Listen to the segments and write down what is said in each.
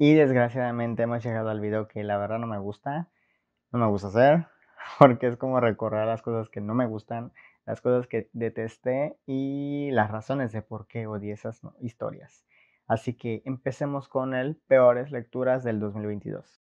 Y desgraciadamente hemos llegado al video que la verdad no me gusta, no me gusta hacer, porque es como recorrer las cosas que no me gustan, las cosas que detesté y las razones de por qué odié esas historias. Así que empecemos con el peores lecturas del 2022.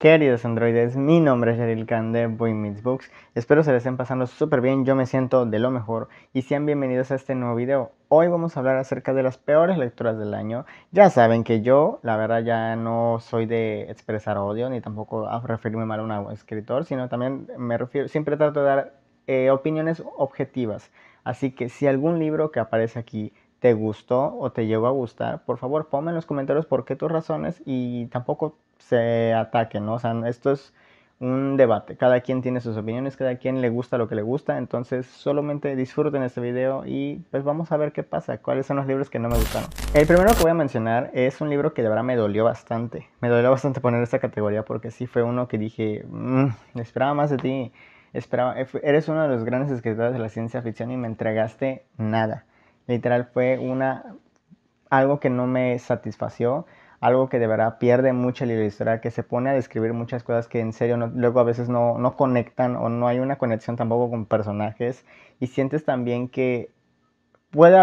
Queridos androides, mi nombre es Yaril Khan de Boy Meets Books. Espero se les estén pasando súper bien, yo me siento de lo mejor y sean bienvenidos a este nuevo video. Hoy vamos a hablar acerca de las peores lecturas del año. Ya saben que yo, la verdad, ya no soy de expresar odio ni tampoco a referirme mal a un escritor, sino también me refiero, siempre trato de dar eh, opiniones objetivas. Así que si algún libro que aparece aquí te gustó o te llegó a gustar, por favor ponme en los comentarios por qué tus razones y tampoco se ataquen, ¿no? O sea, esto es un debate. Cada quien tiene sus opiniones, cada quien le gusta lo que le gusta. Entonces, solamente disfruten este video y pues vamos a ver qué pasa, cuáles son los libros que no me gustaron. El primero que voy a mencionar es un libro que de verdad me dolió bastante. Me dolió bastante poner esta categoría porque sí fue uno que dije, mm, esperaba más de ti. Eh, eres uno de los grandes escritores de la ciencia ficción y me entregaste nada. Literal fue una algo que no me satisfació algo que de verdad pierde mucha historia, que se pone a describir muchas cosas que en serio luego a veces no, conectan o no hay una conexión tampoco con personajes y sientes también que puede,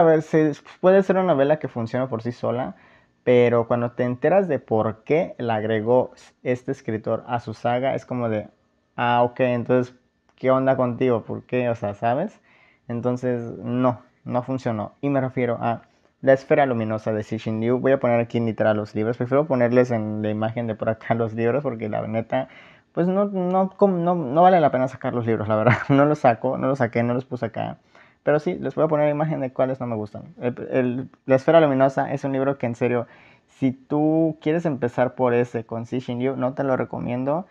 puede ser una novela que funciona por sí sola, pero cuando te enteras de por qué la agregó este escritor a su saga, es como de, ah, ok, entonces, ¿qué onda contigo? ¿Por qué? O sea, ¿sabes? Entonces, no, no funcionó. Y me refiero a la esfera luminosa de Xixin Liu. Voy a poner aquí literal los libros. Prefiero ponerles en la imagen de por acá los libros porque la neta, pues no, no, no, vale la pena sacar los libros, la verdad. No los saco, no los saqué, no los puse acá. Pero sí, les voy a poner la imagen de cuáles no me gustan. El, la esfera luminosa es un libro que en serio, si tú quieres empezar por ese con Xixin Liu, no te lo recomiendo.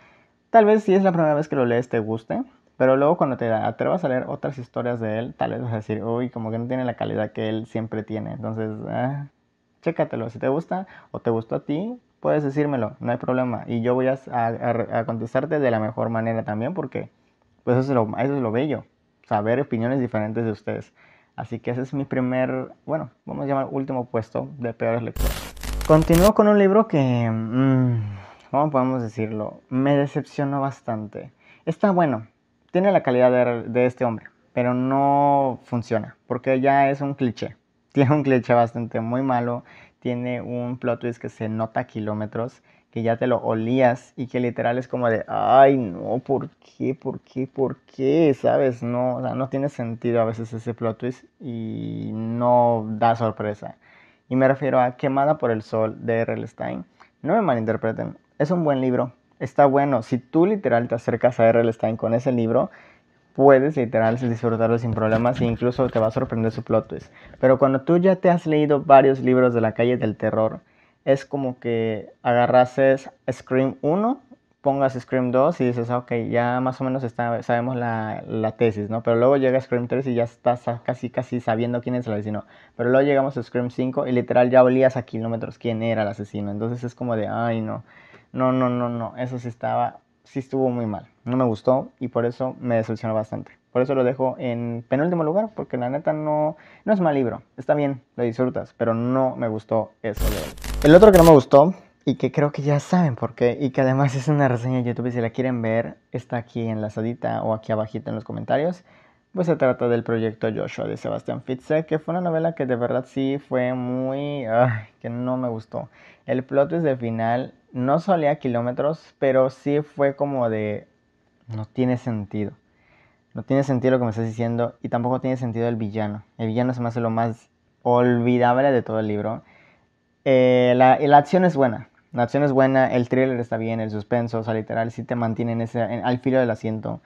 Tal vez si es la primera vez que lo lees te guste, pero luego cuando te atrevas a leer otras historias de él, tal vez vas a decir, uy, como que no tiene la calidad que él siempre tiene. Entonces, ah, chécatelo. Si te gusta o te gustó a ti, puedes decírmelo, no hay problema. Y yo voy a, a, contestarte de la mejor manera también porque pues eso es lo, bello, saber opiniones diferentes de ustedes. Así que ese es mi primer, bueno, vamos a llamar último puesto de peores lecturas. Continúo con un libro que, mm, ¿cómo podemos decirlo? Me decepcionó bastante. Está bueno, tiene la calidad de, este hombre, pero no funciona, porque ya es un cliché. Tiene un cliché bastante muy malo, tiene un plot twist que se nota a kilómetros, que ya te lo olías y que literal es como de, ay, no, ¿por qué? ¿Por qué? ¿Por qué? ¿Sabes? No, no tiene sentido a veces ese plot twist y no da sorpresa. Y me refiero a Quemada por el Sol de R.L. Stein. No me malinterpreten, es un buen libro, está bueno. Si tú literal te acercas a R.L. Stein con ese libro, puedes literal disfrutarlo sin problemas e incluso te va a sorprender su plot twist. Pero cuando tú ya te has leído varios libros de la calle del terror, es como que agarrases Scream 1, pongas Scream 2 y dices, ok, ya más o menos sabemos la, tesis, ¿no? Pero luego llega Scream 3 y ya estás casi, casi sabiendo quién es el asesino. Pero luego llegamos a Scream 5 y literal ya olías a kilómetros quién era el asesino. Entonces es como de, ay no. No, no, no, no. Eso sí estaba, sí estuvo muy mal. No me gustó y por eso me decepcionó bastante. Por eso lo dejo en penúltimo lugar, porque la neta no, no es mal libro. Está bien, lo disfrutas, pero no me gustó eso de él. El otro que no me gustó y que creo que ya saben por qué y que además es una reseña de YouTube Y si la quieren ver está aquí en la enlazadita o aquí abajita en los comentarios pues se trata del proyecto Joshua de Sebastián Fitzek que fue una novela que de verdad sí fue muy que no me gustó el plot es de final no solía kilómetros, pero sí fue como de, no tiene sentido. No tiene sentido lo que me estás diciendo y tampoco tiene sentido el villano. El villano se me hace lo más olvidable de todo el libro. Eh, la, acción es buena. La acción es buena, el thriller está bien, el suspenso, o sea, literal, sí te mantienen ese, al filo del asiento.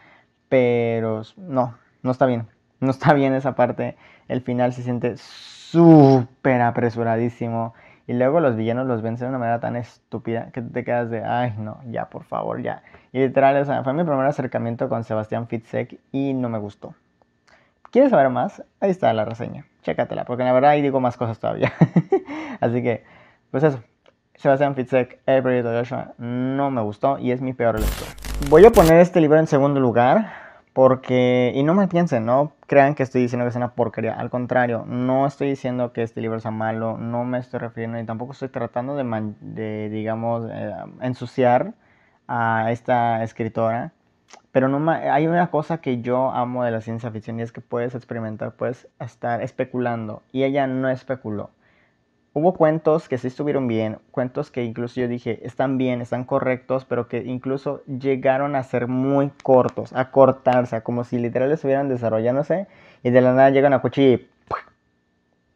Pero no, no está bien. No está bien esa parte. El final se siente súper apresuradísimo. Y luego los villanos los vencen de una manera tan estúpida que te quedas de, ay, no, ya, por favor, ya. Y literal, o sea, fue mi primer acercamiento con Sebastián Fitzek y no me gustó. ¿Quieres saber más? Ahí está la reseña. Chécatela, porque la verdad ahí digo más cosas todavía. Así que, pues eso. Sebastián Fitzek, El Proyecto de Joshua, no me gustó y es mi peor lector Voy a poner este libro en segundo lugar porque, y no me piensen, no crean que estoy diciendo que es una porquería. Al contrario, no estoy diciendo que este libro sea malo, no me estoy refiriendo y tampoco estoy tratando de, digamos, eh, ensuciar a esta escritora. Pero no hay una cosa que yo amo de la ciencia ficción y es que puedes experimentar, puedes estar especulando. Y ella no especuló hubo cuentos que sí estuvieron bien, cuentos que incluso yo dije están bien, están correctos, pero que incluso llegaron a ser muy cortos, a cortarse, como si literal estuvieran desarrollándose y de la nada llegan a cuchillo y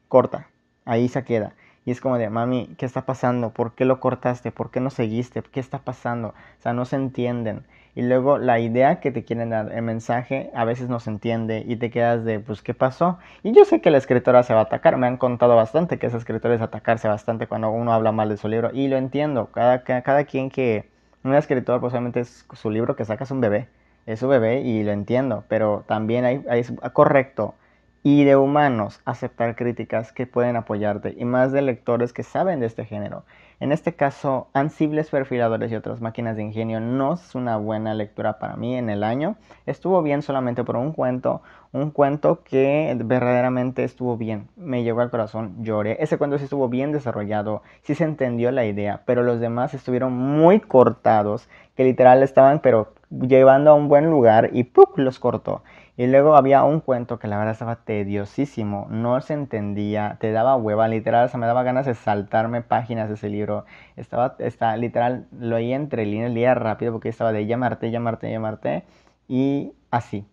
corta, ahí se queda. Y es como de, mami, ¿qué está pasando? ¿Por qué lo cortaste? ¿Por qué no seguiste? ¿Qué está pasando? O sea, no se entienden. Y luego la idea que te quieren dar, el mensaje, a veces no se entiende y te quedas de, pues, ¿qué pasó? Y yo sé que la escritora se va a atacar. Me han contado bastante que esa escritora es atacarse bastante cuando uno habla mal de su libro. Y lo entiendo. Cada, cada, quien que... Un escritor, posiblemente, pues, es su libro que sacas un bebé. Es su bebé y lo entiendo. Pero también hay, es correcto y de humanos aceptar críticas que pueden apoyarte y más de lectores que saben de este género. En este caso, Ansibles Perfiladores y otras máquinas de ingenio no es una buena lectura para mí en el año. Estuvo bien solamente por un cuento, un cuento que verdaderamente estuvo bien, me llegó al corazón, lloré. Ese cuento sí estuvo bien desarrollado, sí se entendió la idea, pero los demás estuvieron muy cortados, que literal estaban pero llevando a un buen lugar y ¡puc! los cortó. Y luego había un cuento que la verdad estaba tediosísimo, no se entendía, te daba hueva, literal, se me daba ganas de saltarme páginas de ese libro. Estaba, está, literal, lo leía entre líneas, leía rápido porque estaba de llamarte, llamarte, llamarte y así.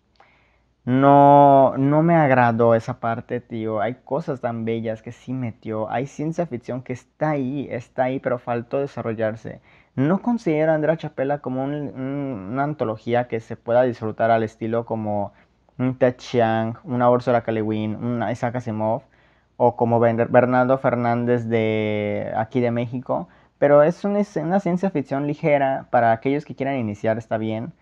No, no me agradó esa parte, tío. Hay cosas tan bellas que sí metió. Hay ciencia ficción que está ahí, está ahí, pero faltó desarrollarse. No considero a Andrea Chapela como una antología que se pueda disfrutar al estilo como un Ted Chiang, una Ursula Kalewin, una Isaac Asimov, o como Bernardo Fernández de aquí de México. Pero es una, una ciencia ficción ligera, para aquellos que quieran iniciar está bien,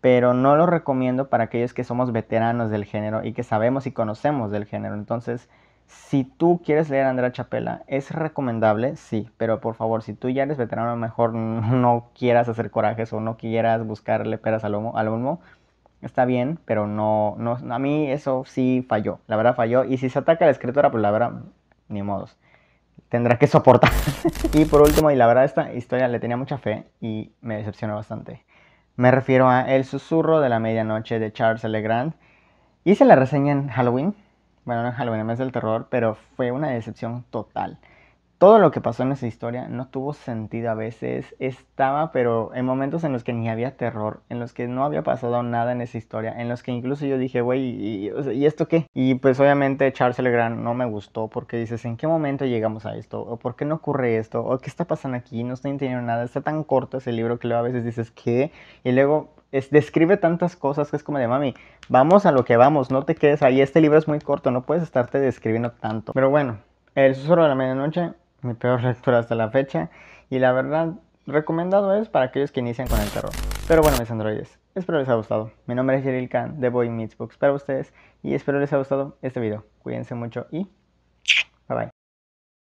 pero no lo recomiendo para aquellos que somos veteranos del género y que sabemos y conocemos del género. Entonces, si tú quieres leer a Andrea Chapela, es recomendable, sí, pero por favor, si tú ya eres veterano, a lo mejor no quieras hacer corajes o no quieras buscarle peras al lomo al humo está bien, pero no, no, a mí eso sí falló, la verdad falló. Y si se ataca la escritora, pues la verdad, ni modos, tendrá que soportar. y por último, y la verdad esta historia le tenía mucha fe y me decepcionó bastante. Me refiero a El susurro de la medianoche de Charles Legrand. Hice la reseña en Halloween, bueno, no en Halloween, en mes del terror, pero fue una decepción total todo lo que pasó en esa historia no tuvo sentido a veces, estaba, pero en momentos en los que ni había terror, en los que no había pasado nada en esa historia, en los que incluso yo dije, güey, ¿y, esto qué? Y pues obviamente Charles Legrand no me gustó porque dices, ¿en qué momento llegamos a esto? ¿O por qué no ocurre esto? ¿O qué está pasando aquí? No estoy entendiendo nada, está tan corto ese libro que luego a veces dices, ¿qué? Y luego describe tantas cosas que es como de mami, vamos a lo que vamos, no te quedes ahí, este libro es muy corto, no puedes estarte describiendo tanto. Pero bueno. El susurro de la medianoche mi peor lectura hasta la fecha y la verdad recomendado es para aquellos que inician con el terror. Pero bueno, mis androides, espero les haya gustado. Mi nombre es Jeril Khan de Boy Meets Books para ustedes y espero les haya gustado este video. Cuídense mucho y